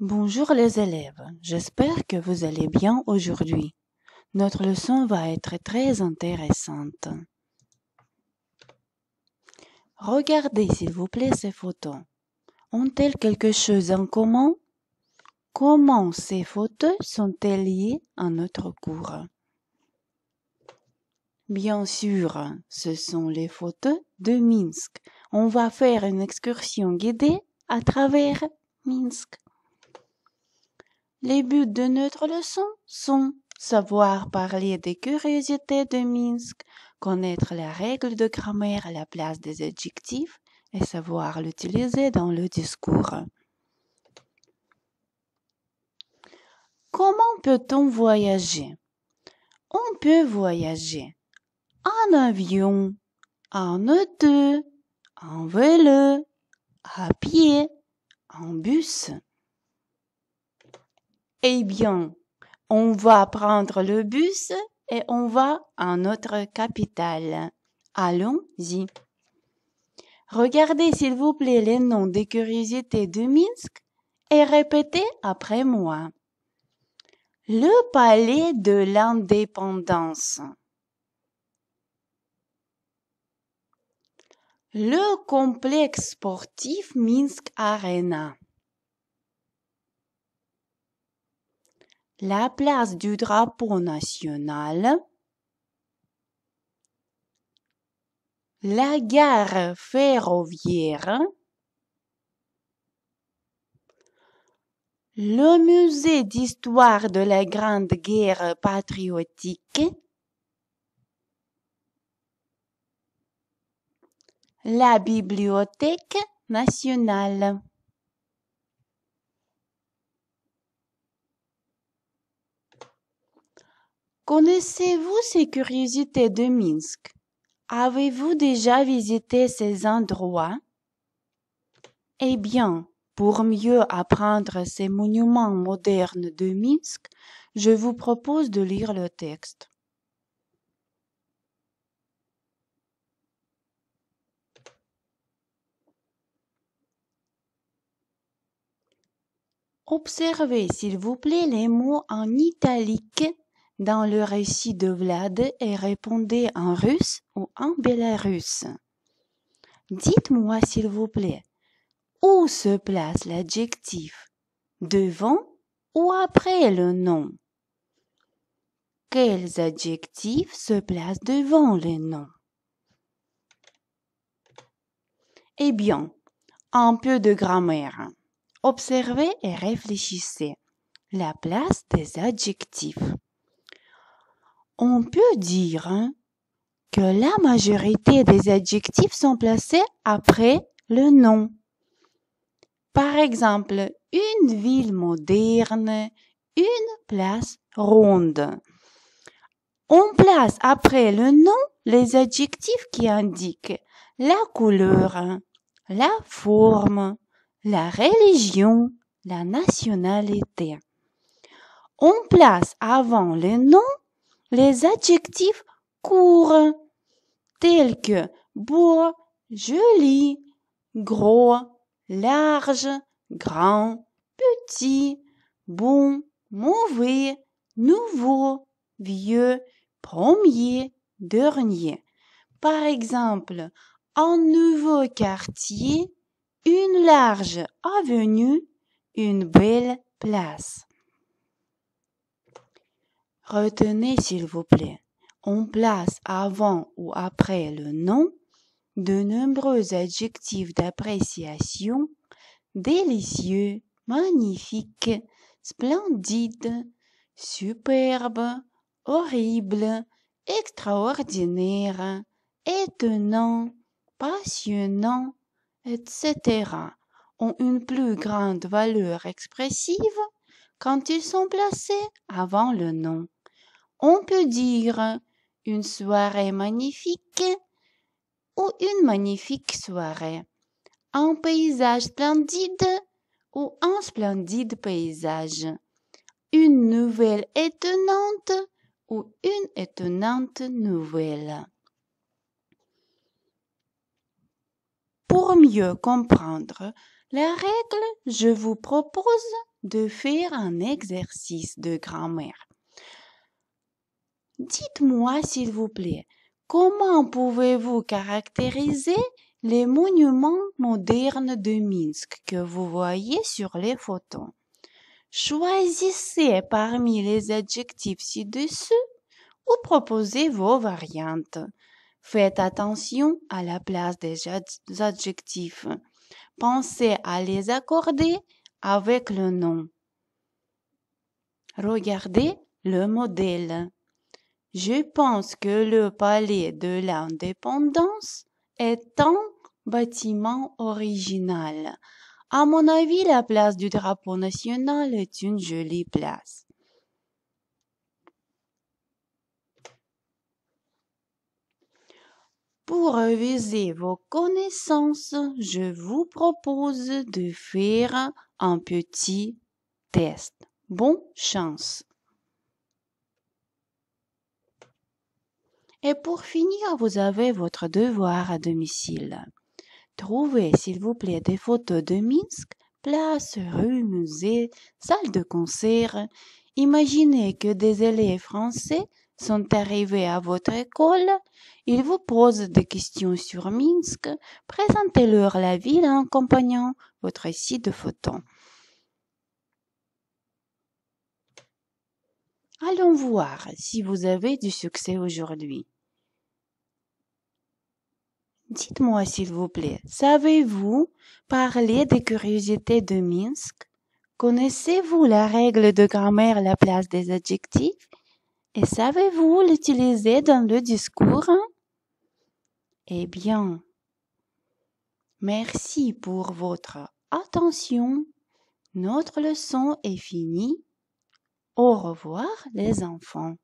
Bonjour les élèves, j'espère que vous allez bien aujourd'hui. Notre leçon va être très intéressante. Regardez s'il vous plaît ces photos. Ont-elles quelque chose en commun Comment ces photos sont-elles liées à notre cours Bien sûr, ce sont les photos de Minsk. On va faire une excursion guidée à travers Minsk les buts de notre leçon sont savoir parler des curiosités de Minsk, connaître la règle de grammaire à la place des adjectifs et savoir l'utiliser dans le discours. Comment peut-on voyager On peut voyager en avion, en auto, en vélo, à pied, en bus. Eh bien, on va prendre le bus et on va à notre capitale. Allons-y. Regardez s'il vous plaît les noms des curiosités de Minsk et répétez après moi. Le palais de l'indépendance. Le complexe sportif Minsk Arena. la place du drapeau national, la gare ferroviaire, le musée d'histoire de la Grande Guerre patriotique, la Bibliothèque nationale. Connaissez-vous ces curiosités de Minsk? Avez-vous déjà visité ces endroits? Eh bien, pour mieux apprendre ces monuments modernes de Minsk, je vous propose de lire le texte. Observez, s'il vous plaît, les mots en italique dans le récit de Vlad et répondez en russe ou en bélarusse. Dites-moi s'il vous plaît, où se place l'adjectif Devant ou après le nom Quels adjectifs se placent devant le nom Eh bien, un peu de grammaire. Observez et réfléchissez. La place des adjectifs. On peut dire hein, que la majorité des adjectifs sont placés après le nom. Par exemple, une ville moderne, une place ronde. On place après le nom les adjectifs qui indiquent la couleur, la forme, la religion, la nationalité. On place avant le nom les adjectifs courts tels que beau, joli, gros, large, grand, petit, bon, mauvais, nouveau, vieux, premier, dernier. Par exemple, un nouveau quartier, une large avenue, une belle place. Retenez, s'il vous plaît, on place avant ou après le nom de nombreux adjectifs d'appréciation délicieux, magnifique, splendide, superbe, horrible, extraordinaire, étonnant, passionnant, etc. ont une plus grande valeur expressive quand ils sont placés avant le nom on peut dire une soirée magnifique ou une magnifique soirée, un paysage splendide ou un splendide paysage, une nouvelle étonnante ou une étonnante nouvelle. Pour mieux comprendre la règle, je vous propose de faire un exercice de grammaire. Dites-moi, s'il vous plaît, comment pouvez-vous caractériser les monuments modernes de Minsk que vous voyez sur les photos? Choisissez parmi les adjectifs ci-dessus ou proposez vos variantes. Faites attention à la place des adjectifs. Pensez à les accorder avec le nom. Regardez le modèle. Je pense que le palais de l'indépendance est un bâtiment original. À mon avis, la place du drapeau national est une jolie place. Pour réviser vos connaissances, je vous propose de faire un petit test. Bonne chance! Et pour finir, vous avez votre devoir à domicile. Trouvez, s'il vous plaît, des photos de Minsk, place, rue, musée, salle de concert. Imaginez que des élèves français sont arrivés à votre école, ils vous posent des questions sur Minsk, présentez-leur la ville en accompagnant votre site de photos. Allons voir si vous avez du succès aujourd'hui. Dites-moi s'il vous plaît, savez-vous parler des curiosités de Minsk Connaissez-vous la règle de grammaire à la place des adjectifs Et savez-vous l'utiliser dans le discours Eh bien, merci pour votre attention. Notre leçon est finie. Au revoir les enfants.